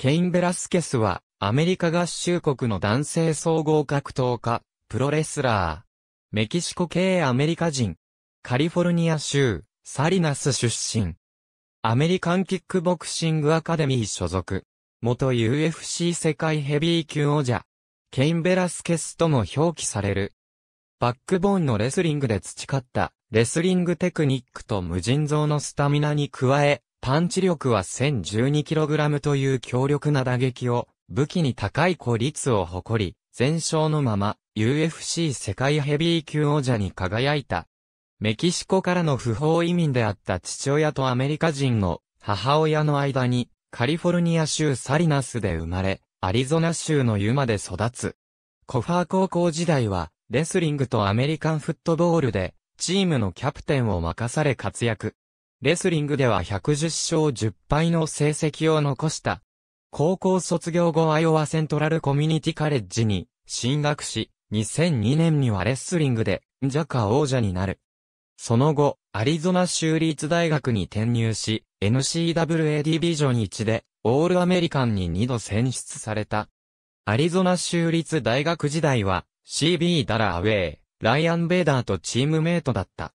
ケイン・ベラスケスは、アメリカ合衆国の男性総合格闘家、プロレスラー。メキシコ系アメリカ人。カリフォルニア州、サリナス出身。アメリカンキックボクシングアカデミー所属。元 UFC 世界ヘビー級王者。ケイン・ベラスケスとも表記される。バックボーンのレスリングで培った、レスリングテクニックと無尽蔵のスタミナに加え、パンチ力は 1012kg という強力な打撃を武器に高い孤立を誇り、全勝のまま UFC 世界ヘビー級王者に輝いた。メキシコからの不法移民であった父親とアメリカ人の母親の間にカリフォルニア州サリナスで生まれ、アリゾナ州の湯まで育つ。コファー高校時代はレスリングとアメリカンフットボールでチームのキャプテンを任され活躍。レスリングでは110勝10敗の成績を残した。高校卒業後アイオワセントラルコミュニティカレッジに進学し、2002年にはレスリングでジャカ王者になる。その後、アリゾナ州立大学に転入し、n c w a ディビジョン1で、オールアメリカンに2度選出された。アリゾナ州立大学時代は、CB ダラアウェイ、ライアン・ベーダーとチームメイトだった。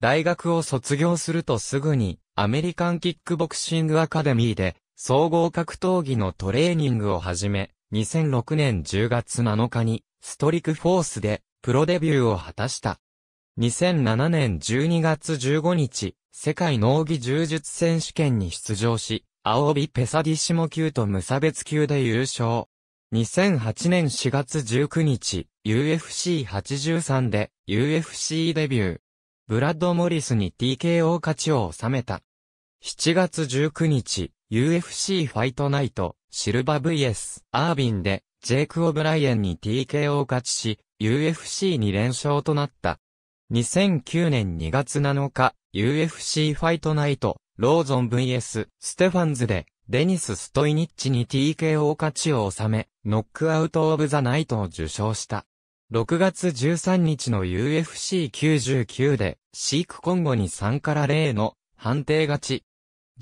大学を卒業するとすぐに、アメリカンキックボクシングアカデミーで、総合格闘技のトレーニングを始め、2006年10月7日に、ストリクフォースで、プロデビューを果たした。2007年12月15日、世界農技柔術選手権に出場し、青帯ペサディシモ級と無差別級で優勝。2008年4月19日、UFC83 で UFC デビュー。ブラッド・モリスに TKO 勝ちを収めた。7月19日、UFC ファイトナイト、シルバ VS、アービンで、ジェイク・オブライエンに TKO 勝ちし、u f c に連勝となった。2009年2月7日、UFC ファイトナイト、ローゾン VS、ステファンズで、デニス・ストイニッチに TKO 勝ちを収め、ノックアウト・オブ・ザ・ナイトを受賞した。6月13日の UFC99 で、シークコンゴに3から0の判定勝ち。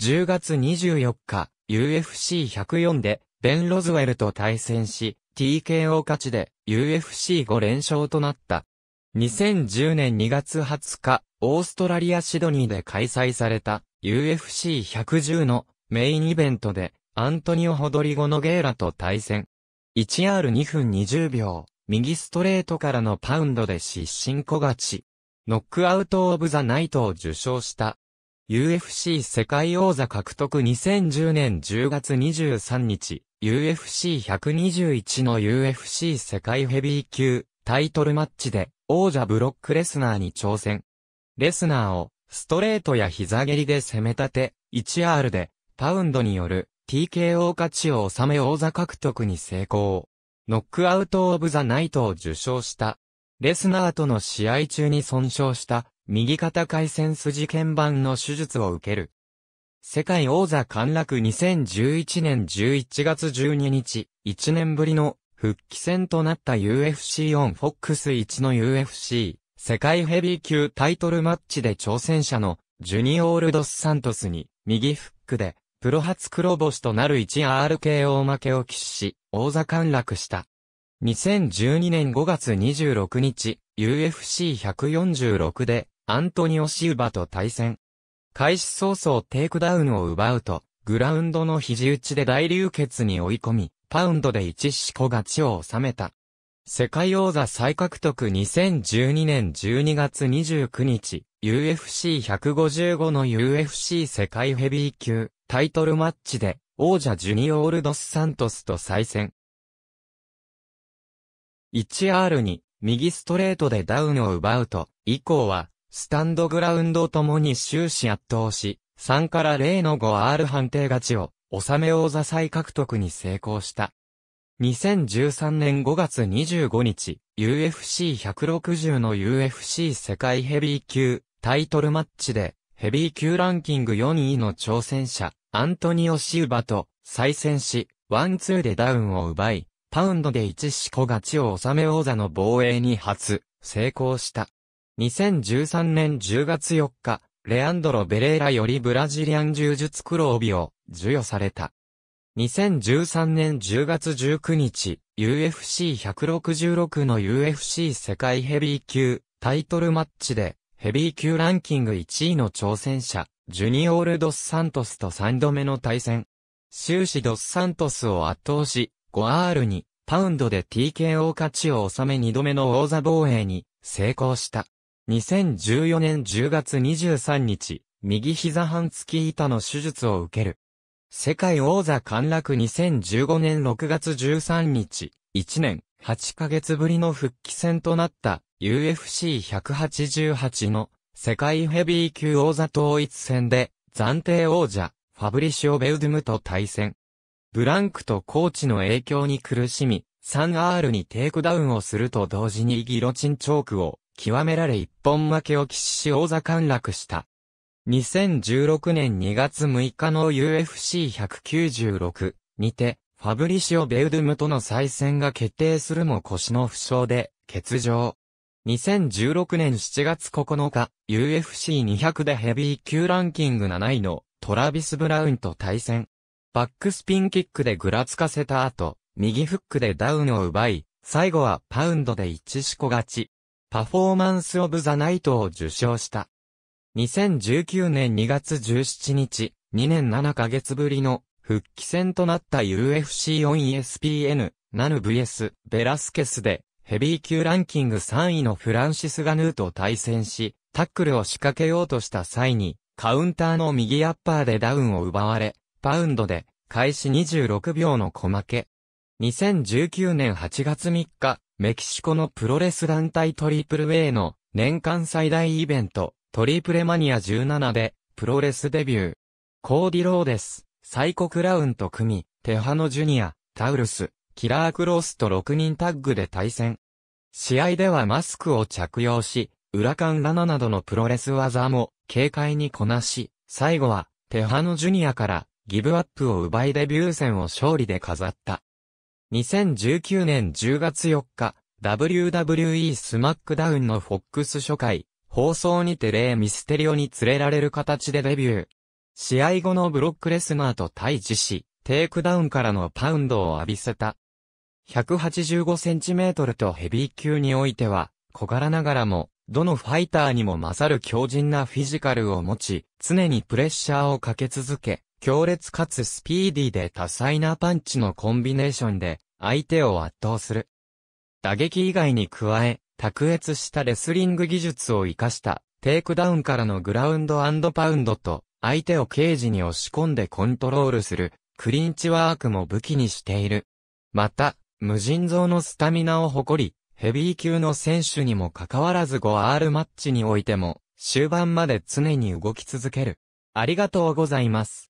10月24日、UFC104 で、ベン・ロズウェルと対戦し、TKO 勝ちで UFC5 連勝となった。2010年2月20日、オーストラリアシドニーで開催された UFC110 のメインイベントでアントニオ・ホドリゴ・ノゲーラと対戦。1R2 分20秒。右ストレートからのパウンドで失神小勝ち。ノックアウトオブザナイトを受賞した。UFC 世界王座獲得2010年10月23日、UFC121 の UFC 世界ヘビー級タイトルマッチで王者ブロックレスナーに挑戦。レスナーをストレートや膝蹴りで攻め立て、1R でパウンドによる TKO 勝ちを収め王座獲得に成功。ノックアウト・オブ・ザ・ナイトを受賞した。レスナーとの試合中に損傷した、右肩回線筋鍵盤の手術を受ける。世界王座陥落2011年11月12日、1年ぶりの復帰戦となった UFC オンフォックス1の UFC 世界ヘビー級タイトルマッチで挑戦者のジュニオールドスサントスに右フックでプロ初黒星となる 1RKO 負けを喫し、王座陥落した。2012年5月26日、UFC146 で、アントニオ・シウバと対戦。開始早々テイクダウンを奪うと、グラウンドの肘打ちで大流血に追い込み、パウンドで一四個勝ちを収めた。世界王座再獲得2012年12月29日、UFC155 の UFC 世界ヘビー級、タイトルマッチで王者ジュニオールドスサントスと再戦。1R に右ストレートでダウンを奪うと、以降はスタンドグラウンドともに終始圧倒し、3から0の 5R 判定勝ちを、納め王座再獲得に成功した。2013年5月25日、UFC160 の UFC 世界ヘビー級タイトルマッチで、ヘビー級ランキング4位の挑戦者、アントニオ・シウバと再戦し、ワンツーでダウンを奪い、パウンドで1四個勝ちを収め王座の防衛に初、成功した。2013年10月4日、レアンドロ・ベレーラよりブラジリアン柔術黒帯を授与された。2013年10月19日、UFC166 の UFC 世界ヘビー級タイトルマッチでヘビー級ランキング1位の挑戦者、ジュニオール・ドス・サントスと3度目の対戦。終始ドス・サントスを圧倒し、5R に、パウンドで TKO 勝ちを収め2度目の王座防衛に、成功した。2014年10月23日、右膝半月板の手術を受ける。世界王座陥落2015年6月13日、1年8ヶ月ぶりの復帰戦となった UFC188 の世界ヘビー級王座統一戦で暫定王者ファブリシオ・ベウドゥムと対戦。ブランクとコーチの影響に苦しみ、3R にテイクダウンをすると同時にギロチンチョークを極められ一本負けを喫し王座陥落した。2016年2月6日の UFC196 にて、ファブリシオ・ベウドゥムとの再戦が決定するも腰の負傷で欠場。2016年7月9日、UFC200 でヘビー級ランキング7位のトラビス・ブラウンと対戦。バックスピンキックでぐらつかせた後、右フックでダウンを奪い、最後はパウンドで一しこ勝ち。パフォーマンス・オブ・ザ・ナイトを受賞した。2019年2月17日、2年7ヶ月ぶりの復帰戦となった UFC4ESPN、ナヌ VS ベラスケスでヘビー級ランキング3位のフランシス・ガヌーと対戦し、タックルを仕掛けようとした際に、カウンターの右アッパーでダウンを奪われ、パウンドで、開始26秒の小負け。2019年8月3日、メキシコのプロレス団体トリプル A の年間最大イベント、トリプレマニア17で、プロレスデビュー。コーディローです。サイコクラウンと組み、テハノジュニア、タウルス、キラークロースと6人タッグで対戦。試合ではマスクを着用し、裏ンラナなどのプロレス技も軽快にこなし、最後は、テハノジュニアからギブアップを奪いデビュー戦を勝利で飾った。2019年10月4日、WWE スマックダウンのフォックス初回、放送にてレイ・ミステリオに連れられる形でデビュー。試合後のブロックレスナーと対峙し、テイクダウンからのパウンドを浴びせた。185cm とヘビー級においては、小柄ながらも、どのファイターにも勝る強靭なフィジカルを持ち、常にプレッシャーをかけ続け、強烈かつスピーディーで多彩なパンチのコンビネーションで、相手を圧倒する。打撃以外に加え、卓越したレスリング技術を活かした、テイクダウンからのグラウンドパウンドと、相手をケージに押し込んでコントロールする、クリンチワークも武器にしている。また、無尽蔵のスタミナを誇り、ヘビー級の選手にもかかわらず 5R マッチにおいても、終盤まで常に動き続ける。ありがとうございます。